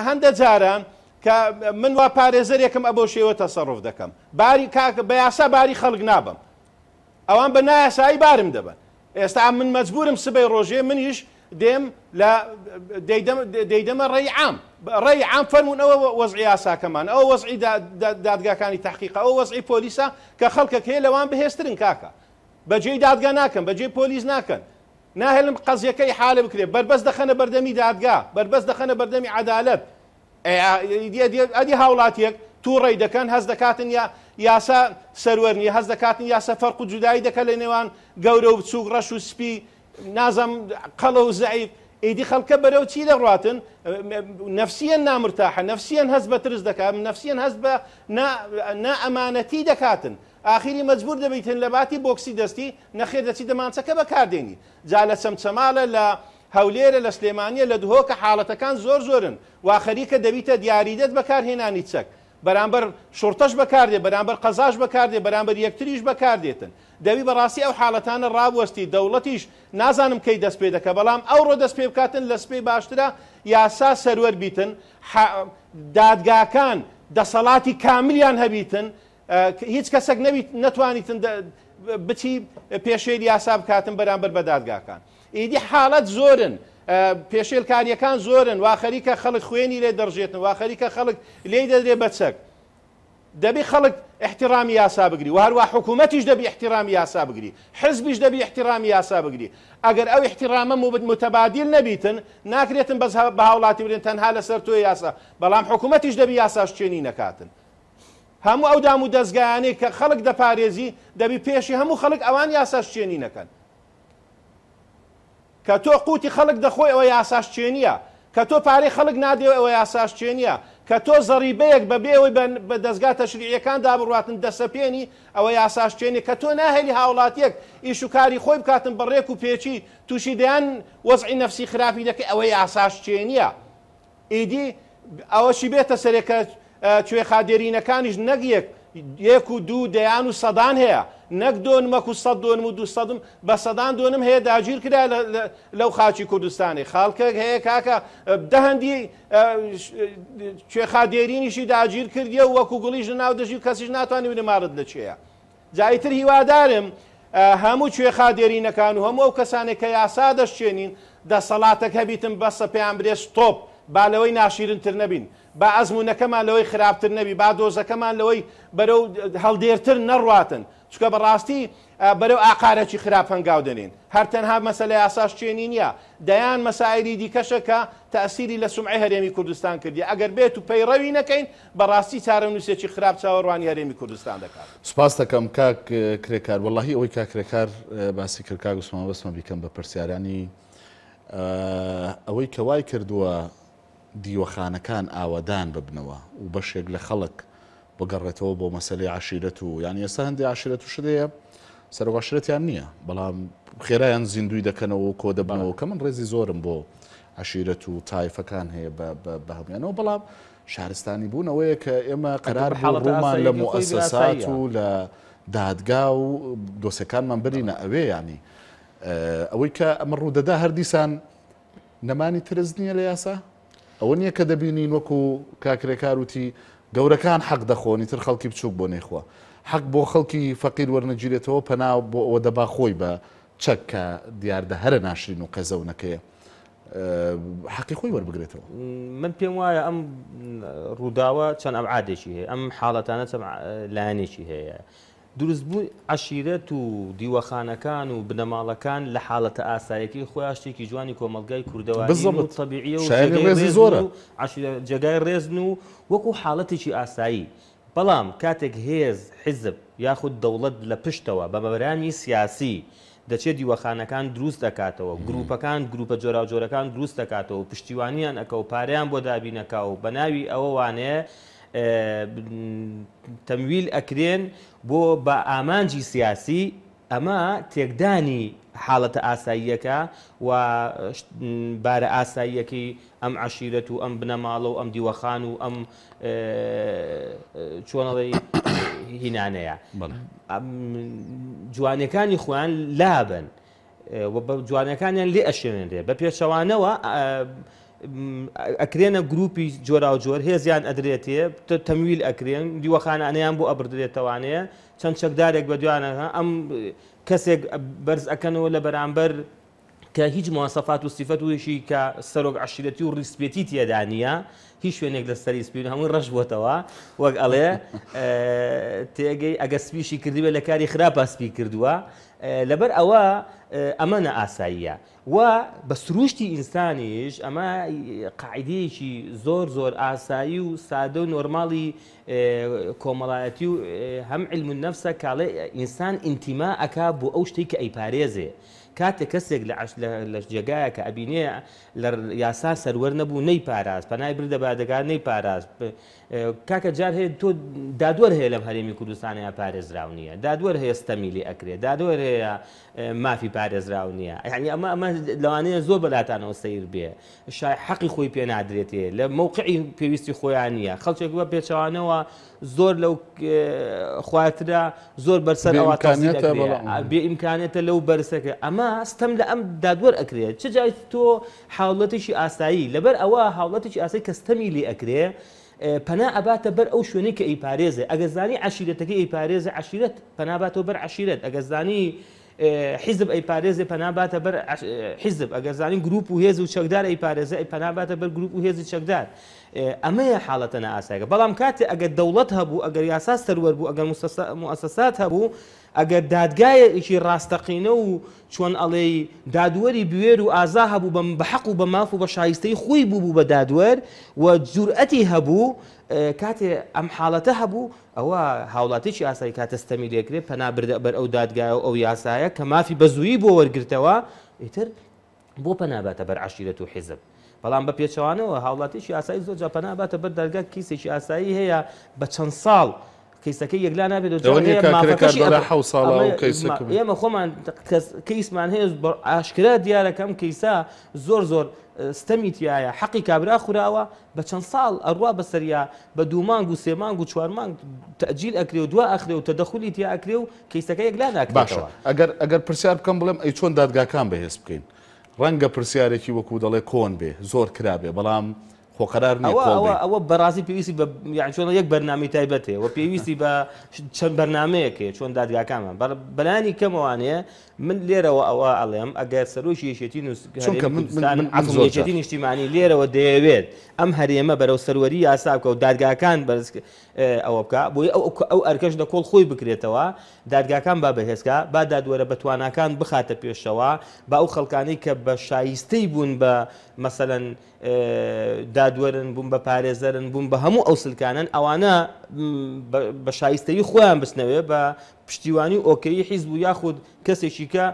هەندە جاران کە من وا پارێزەرێکم ئە بۆ شێوە تەسەڕف دەکەم باری کاکە بە یاسا باری خەڵک نابم ئەوان بە نایاسایی بارم دەبن ئێستا من مەجبورم سبەی ڕۆژێ منیش دێم لە دەیدەمە ڕێی عام ڕێی عام فەرمونون ئەوە وەزعی یاساکەمان ئەو وەزعی دادگاکانی تحقیق ئەو وەزعی پۆلیسا کە خەڵکە هەیە لەوان بەهێسترن کاکە بەجێی دادگا ناکەن بەجێ پۆلیس ناکەن ناهێلم قەزیەکەی حالە بکرێت بربەس دەخەنە بەردەمی دادگا بربەس دەخەنە بەردەمی عدالت ئەدی هاوڵاتیەک تووڕێی دەکەن هەز دەکاتن یا یاسا سەرەرنی هەز دەکاتن یاسە فەرق و جودایی دەکە لە نێوان گەورە و بچوک ڕەش و سپی نازم قەڵە و زعیب ئیدی خەڵکە بەرەو چی دەڕاتن نفسیان نامرتاحە نفسیان هەست بە ترس دەکات نفسیان هەست بە نائەمانەتی دەکاتن ئاخری مەجبور دەبیتن لە باتی بۆکسی دەستی نەخێ دەچی دەمانچەکە بەکاردێنی جا لە سمچەمالە لە هەولێرە لە سلێمانە لە دهۆکە حاڵەتەکان زۆر زۆرن واخەریکە دەبیتە دیاریدەت بەکارهێنانی چەک بەرامبەر شورتەش بەکاردێ بەرامبەر قەزاش بەکاردێ بەرامبەر یەکتریش بەکاردێتن دەوی بەڕاستی ئەو حاڵەتانە ڕابوەستی دەوڵەتیش نازانم کەی دەست پێ دەکە بەڵام ئەو ڕۆ دەست پێ بکاتن لە سپی باشترە یاسا سەروەر بیتن دادگاکان دەسەڵاتی کامیان هەبیتن هیچ کەسەک نتوانیتن بچی پێشێری یاسا بکاتن بەرامبەر بە دادگاکان. ئیدی حاڵەت زۆرن پێشێلکاریەکان زۆرن وا خەریکە خەڵک خوێنی لێ دەڕژێتن وا خەریکە خەڵک لێ دەدرێ بەچەک دەبی خەڵک احترامی یاسا بگری و هەروە حکوومەتیش دەبی احترامی یاسا بگری حزبیش دەبی احترامی یاسا بگری ئەگەر ئەو احترامە موبت متەبادیل نەبیتن ناکرێتن بەس بە هاوڵاتی برێن تەنها لەسەر تۆ یاسا بەڵام حکوومەتیش دەبی یاساش چێنی نەکاتن هەموو ئەو دام و دەستگایانەی کە خەڵک دەپارێزی دەبی پێشی هەموو خەڵک ئەوان یاساش چێنی نەکەن کە تۆ قوتی خەڵک دەخۆی ئەوە یاساش چێنیە کە تۆ پارەی خەڵک نادێ ئەوە یاساش چێنیە کە تۆ زەریبەیەک بەبێەوەی بە دەستگا تەشریعەکان دابڕاتن دەسەپێنی ئەوە یاساشتێنێ کە تۆ ناهێلی هاوڵاتیەک ئیشوکاری خۆی بکاتن بڕێک و پێچی تووشی دەیان وەزعی نفسی خراپی دەکە ئەوە یاساشتێنیە ئیدی ئەوەشی بێتە سەرێکە کوێ خادێرینەکانیش نەگیەک یەک و دوو دەیان و سەدان هەیە نەک دۆنمەک و سەد دۆنم و دو سەدم بە سەدان دۆنم هەیە داگیر کرا لەو خاچی کوردستانی خاڵکە هەیە کاکە دەهندی کوێخادێرینیشی داگیر کردیە و وەکو گوڵیش ناو دەژی کەسیش ناتوانانی بنەمارد لە چێە جاییتر هیوادارم هەموو کوێخادێرینەکان و هەموو ئەو کەسانێک کە یاسا دەشتێنین دەسەڵاتەکە بیتم بەسە پێیان برێ ستۆپ بالەوەی ناشیرنتر نەبین با ئەزمونونەکەمان لەوەی خراپتر نەبی با دۆزەکەمان لەوەی بەرەو هەڵدێرتر نەڕاتن چکە بەڕاستی بەرەو ئاقارەی خراپ هەنگاو دەنین هەرتەنها مەسلە ئاساس چێنی نییە دەیان مەسایری دیکەشەکە تەسیری لە سومعی هەرێمی کوردستان کردی ئەگەر بێت و پەیڕەوی نەکەین بەڕاستی چارە نووسێکی خراپ چاوەڕوانی هەرێمی کوردستان دەکات سپاس دەکەم کاک کرێکار وەڵی ئەوەی کا کرێکار باسی کرکاک وسمە بەسمە بیکەم بە پرسیارانی ئەوەی کەوای کردووە ديوخانا كان آودان ببنوا وبش يقل خلق بقرتو بو مسألة عشيرته يعني يستهندي عشيرته شدية سر عشيرة يعني بلا خيرا ين زندوي كانوا كود ببنوا كمان رزي زورم بو عشيرته طائفة كان هي ب بهم يعني بلا شهرستاني بونا ويك إما قرار روما لمؤسسات ولا دادگاو دوسه كان من برينا أوي يعني آه، أويك أمرو دادا هرديسان نماني ترزني لياسا ئەوە نییە کە دەبینین وەکو کاکرێکار وتی گەورەکان حەق دەخۆنی تر خەڵکی بچوک بۆ نێخوا حەق بۆ خەڵکی فەقیر وەرنەگیرێتەوە پەناو بۆ ئەوە دەبا خۆی بە چەک کە دیاردە هەرە ناشرین و قەزەونەکەیە حەقی خۆی وەربگرێتەوە من پێم وایە ئەم ڕووداوە چەند ئەم عادێکی هەیە ئەم حاڵەتانە چەند لاەنێکی هەیە دروستبووی عشیرەت و دیوەخانەکان و بنەماڵەکان لە حاڵەتە ئاسایەکی خۆیان شتێکی جوانی کۆمەلگای کوردەوە تەبیعیە و جێگای ڕێزن و وەکو حاڵەتێکی ئاسایی بەڵام کاتێک هێز حیزب یاخود دەوڵەت لە پشتەوە بە بەبرامی سیاسی دەچێت دیوەخانەکان دروست دەکاتەوە گروپەکان گروپە جۆراوجۆرەکان دروست دەکاتەوە و پشتیوانیان ئەکە و پاریان بۆ دابینەکە و بەناوی ئەوە وانەیە تەمویل ئەکرێن بۆ بە ئامانجی سیاسی ئەمە تێکدانی حاڵەتە ئاساییەکە و بارە ئاساییەکەی ئەم عشیرەت و ئەم بنەماڵە و ئەم دیوەخان و ئەم چۆنەڵی هینانەیە جوانەکانی خۆیان لابن جوانەکانیان لێ ئەشێنێ بە پێچەوانەوە ئەکرێنە گروپی جۆرا و جۆر هێزیان ئەدرێتێ تەمیل ئەکرێن دیوەخانە ئەنیان بۆ ئەبردرێتەوانەیە چەند چەکدارێک بە دوانە ئەم کەسێک بەرز ئەەکەنەوە لە بەرامبەر کە هیچ موواسەفات و سیفەت وشی کە سەرۆک عشرەتی و ڕیسپێتی تێدانە هیچ شوێنێک لە سەری سپین هەمووی ڕژ بووتەوە وەک ئەڵێ تێگەی ئەگە سپیشی کردی بە لە کاری خراپە سپی کردووە لەبەر ئەوە ئەمەە ئاساییە. و بە سروشتی ئینسانیش ئەمە قاعدەیەکی زۆر زۆر ئاسایی و سادە و نۆرماڵی کۆمەڵایەتی و هەم علم نەفسە کاڵێ ئینسان ئینتیما ئەک بۆ ئەو شتێک کە ئەیپارێزێ. کاتێک کەسێک لە جێگایە کە ئەبینێ لە یاسا سەروەر نەبوو نەی پاراست پەنای بردە بادەگان نەی پاراست کاکە جار هەیە تۆ دادوەر هەیە لەم هەرێمی کوردستانەیە پارێزراو نییە دادوەر هەیە ستەمیلی ئەکرێ دادوەر هەیە مافی پارێزراو نییە یعنی ئەمە ئەمە لەوانەیە زۆر بەلاتانەوە سیر بێ حەقی خۆی پێ نادرێتێ لە مووقعی پێویستی خۆیان نییە خەڵچێک بە پێچوانەوە زۆر لەو خواترا زۆر بەرسەرەوە بێ ئیمکانێتە لەو بەرسەکە ئەمە ستەم لە ئەم دادوەر ئەکرێت چ جای تۆ حاوڵەتیشی ئاسایی لەبەر ئەوە حاوڵەتێکی ئاسایی کەستەمی لێ ئەکرێ پەنا ئەباتە بەر ئەو شوێنی کە ئیپارێزە ئەگەزانی عشیرەتەکە ئیپارێزە عشیرەت پەناباتەوە بەر عشیرەت ئەگەزانی حیزب ئەی پارێزی پەناباتە بەر حیزب ئەگەرزانین گروپ و هێز و چەکدار ئەی پارێزە ئەی پەناباتە بەر گروپ و هێزی چەکدار ئەمەیە حاڵەتە ناساگە بەڵام کاتێ ئەگەر دەوڵەت هەبوو ئەگەر یاسا سەرەر بوو ئەگەر موسەسات هەبوو ئەگەر دادگایەکی ڕاستەقینە و چۆن ئەڵێ دادوەری بوێر و ئازا هەبوو بەم بەحق و بە ماف و بە شایستەی خۆی بوو بە دادوەر و جورئەتی هەبوو کاتێ ئەم حاڵەتە هەبوو ئەوە هاوڵاتێکی ئاسایی کاتەستەمی لێکرێت پەنابردە بەر ئەو دادگایە ئەو یاسایە کە مافی بەزوویی بۆ وەرگرتەوە ئیتر بۆ پەنابەتە بەر عشیرەت و حیزب. بەڵام بە پێچەوانەوە هاوڵاتیشی ئاسایی زۆر جاپەناباتە بەر دەرگا کیسێکی ئاسایی هەیە بە چەند ساڵ. کەیسەکە یەکلا نابێت ئێمە خۆمان کەیسمان هەیە ئاشکرا دیارەکەم کەیسا زۆر زۆر ستەمی تایە حەقی کابرا خوراوە بە چەند ساڵ ئەڕوا بەسەریا بە دوومانگ و سێمانگ و چوارمانگ تەجیل ئەکرێ و دو ئەخرێ و تەدەخلی تیا ئەکرێ و کەیسەکە یەک لا ناکباشەوە ئەگەر ئەگەر پرسیار بکەم بڵێم ئەی چۆن دادگاکان بەهێز بکەین ڕەنگە پرسیارێکی وەکو دەڵێ کۆن بێ زۆر کرابێ بەڵام خۆقرار ئەوە بەڕازی پێویستی چۆن یەک بەرنامی تایبەتێ و پێویستی بە چەند بەرنمەیەکێ چۆن دادگاکانمان بەلانی کەمەوانەیە من لێرەوە ئەوە ئەڵێم ئەگەر سەرۆشی یشێتی نیشتیمانی لێرەوە دەیەوێت ئەم هەرێمە بەرەو سەروەری یاساکە و دادگاکان بەرز ئەوە بکە بۆی ئەو ئەرکەش لە کۆڵ خۆی بکرێتەوە دادگاکان با بەهێزکە با دادوەرە بەتواناکان بخاتە پێشەوە با ئەو خەڵکانەی کە بە شایستەی بوون بە مەسەەن دادوەرن بووم بە پارێزەرن بووم بە هەموو ئەو سلکانن ئەوانە بە شایستەی خۆیان بستنەوێ بە پشتیوانی ئۆکەی حیزب و یاخود کەسێکی کە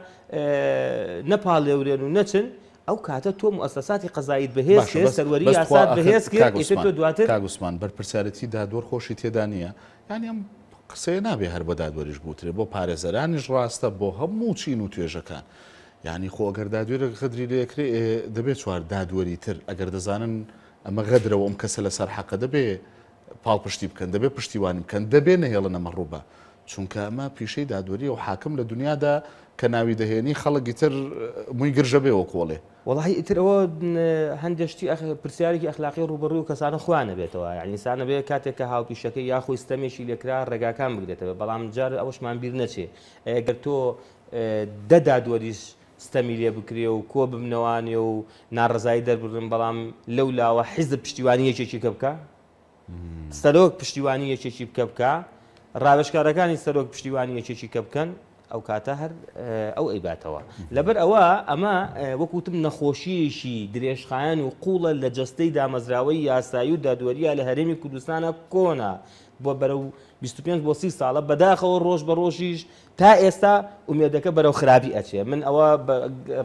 نەپاڵێورێن و نەچن ئەو کاتە تۆ مؤسساتی قەزاییت بەهێز سەروەری یاسات بەهێز کرد دواتر کاگوسمان بەرپرسارەتی دادوەر خۆشی تێدا نییە یانی ئەم قسەیە نابێ هەر بە دادوەریش بوترێ بۆ پارێزەرانیش ڕاستە بۆ هەموو چین و توێژەکان. ینی خۆ ئەگەر دادوێرە خدری لەکرێ دەبێت چوار دادوەری تر ئەگەر دەزانن ئەمە غەدرەوە ئەم کەسە لەسەر حەقە دەبێ پاڵ پشتی بکەن دەبێ پشتیوانی بکەن دەبێ نەهێڵە نەمەڕووبە چونکە ئەمە پیشەی دادوەری و حاکم لە دنیادا کە ناوی دەهێنی خەڵکی تر مووی گرژە بێەوە کۆڵێ وڵی ئیتر ئەوە هەندێشتی پرسیارێکی ئەخلاقی ڕوبڕی و کەسانە خوانە بێتەوە یانیسانە بێت کاتێک کە هاوپیشەکەی یاخۆی ستەمێکی لێکرا ڕێگاکان بگرێتەوە بەڵام جار ئەوەشمان بیر نەچێ گەر تۆ دەدادوەریش ستەمی لێ بکرێ و کۆ بمنەوانێ و ناڕزایی دەربن بەڵام لەو لاوە حیزب پشتیوانی یەکێکی کە بکە سەرۆک پشتیوانی یەکێکی بکە بکە ڕاوشکارەکانی سەرۆک پشتیوانی یەکێکی کە بکەن ئەو کاتە هەر ئەو ئەیباتەوە لەبەر ئەوە ئەمە وەکوتم نەخۆشیشی درێژخایەن و قوڵە لە جستەی دامەزراوەی یاسایی و دادوەریە لە هەرێمی کوردستانە کۆنا بۆ بەرە و 25 بۆ سی ساڵە بەداخەوە ڕۆژ بە ڕۆژیش تا ئێستا ئومێدەکە بەرەو خراپی ئەچێ من ئەوە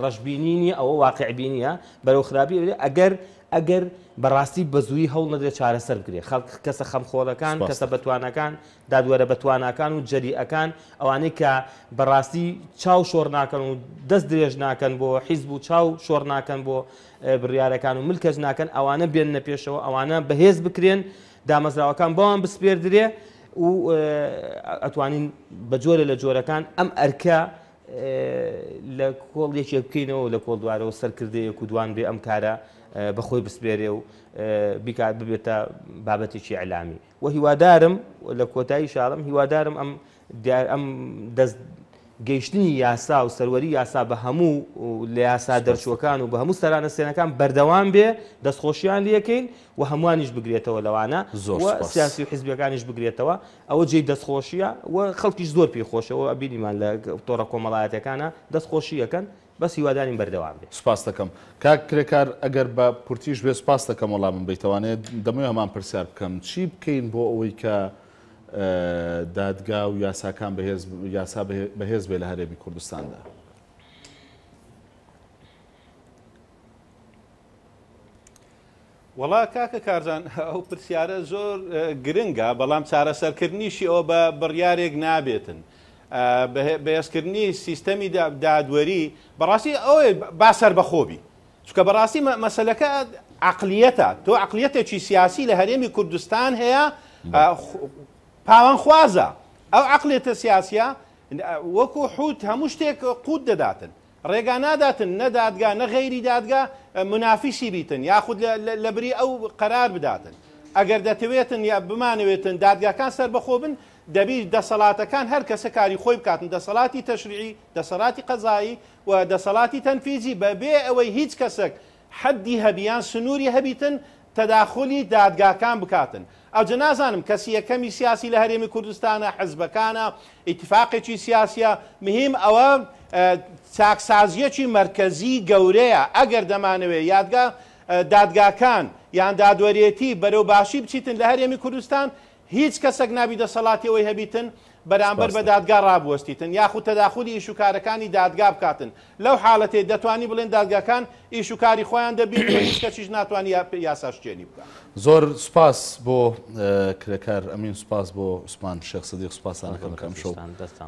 ڕژبینی نیە ئەوە واقعبینیە بەرەو خراپی ئەگەر ئەگەر بەڕاستی بەزووی هەوڵ نەدرێت چارەسەر بگرێت خەڵک کەسە خەمخۆڵەکان کەسە بەتوانەکان دادوەرە بەتوانەکان و جەریەکان ئەوانەی کە بەڕاستی چاو شۆڕ ناکەن و دەست درێژ ناکەن بۆ حیزب و چاو شۆڕ ناکەن بۆ بڕیارەکان و ملکەج ناکەن ئەوانە بێن نەپێشەوە ئەوانە بەهێز بکرێن دامەزراوەکان بەوان بسپێردرێ و ئەتوانین بە جۆرە لە جۆرەکان ئەم ئەرکە لە کۆڵ یەکێک بکەینەوە لە کۆڵ دووارەوە سەرکردەیەک و دوان بێ ئەم کارە بەخۆی بسپێرێ و بیکات ببێتە بابەتێکی علامی و هیوادارم لە کۆتایی شاڵم هیوادارم ئەم ئەم دەست گەیشتنی یاسا و سەروەری یاسا بە هەموو لە یاسا دەرچوەکان و بە هەموو سەرانە سێنەکان بەردەوام بێ دەستخۆشیان لەکەین و هەمووانیش بگرێتەوە لەوانە زۆر سیاسی و حیزبیەکانیش بگرێتەوە ئەوە جێی دەستخۆشیە و خەڵکیش زۆر پێی خۆشەوە ئەبینیمان لە تۆڕە کۆمەڵایەتەکانە دەستخۆشیەکەن بەس هیوادانی بەردەوام بێ سپاس دەکەم کاک کرێکار ئەگەر بە پورتیش بێ سپاس دەکەم وڵام من بیتوانێت دەمەوێ هەمان پرسیار بکەم چی بکەین بۆ ئەوەی کە دادگا و یاساکان یاسا بەهێز بێ لە هەرێمی کوردستاندا. وڵا کاکە کارزان ئەو پرسیارە زۆر گرنگە بەڵام چارەسەرکردنیشی ئەو بە بڕیارێک نابێتن. بەهێزکردنی سیستەمی دادوەری بەڕاستی ئەوێ باسەر بەخۆبی چکە بەڕاستی مەسلەکە عقلیەتە تۆ عقلیەتێکی سیاسی لە هەرێمی کوردستان هەیە پاوان خوازە ئەو عقلێتە سیاسە وەکو حوت هەموو شتێک قوت دەداتن ڕێگا ناداتن نەدادگا نەغەیری دادگا منافیشی بیتن یاخود لە بری ئەو قرار بداتن ئەگەر دەتەوێتن یا بمانەوێتن دادگاکان سەر بەخۆ بن دەبی دەسەڵاتەکان هەر کەسە کاری خۆی بکاتن دەسەڵاتی تەشریعی دەسەڵاتی قەزایی و دەسەڵاتی تەنفیزی بەبێ ئەوەی هیچ کەسێک حەدی هەبیان سنووری هەبیتن تەداخلی دادگاکان بکاتن ئەوجە نازانم کەسی یەکەمی سیاسی لە هەرێمی کوردستانە حزبەکانە ئیتفاقێکی سیاسە مهم ئەوە چاکسازیەکی مرکزی گەورەیە ئەگەر دەمانەوێت یادگا دادگاکان یان دادوەرێتی بەرەو باشی بچیتن لە هەرێمی کوردستان هیچ کەسەک نبی دەسەڵاتیەوەی هەبیتن بەرامبەر بە دادگا ڕابوەستیتن یاخود تەداخودی ئیشوکارەکانی دادگا بکاتن لەو حالەتێ دەتوانی بڵێن دادگاکان ئیشوکاری خۆیان دەبین هیچ کەچیش ناتوانانی یاساشتێنی بکات. زور سپاس کرکر امین سپاس کرێکار عثمان سوپاس صدیق سپاس شخصدی کم شو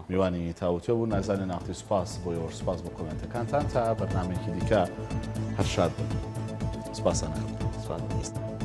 میوانی بود نظر نظر ناختی با یور سپاس با بۆ کانتان تا که دیکە هەر شاد بن سپاس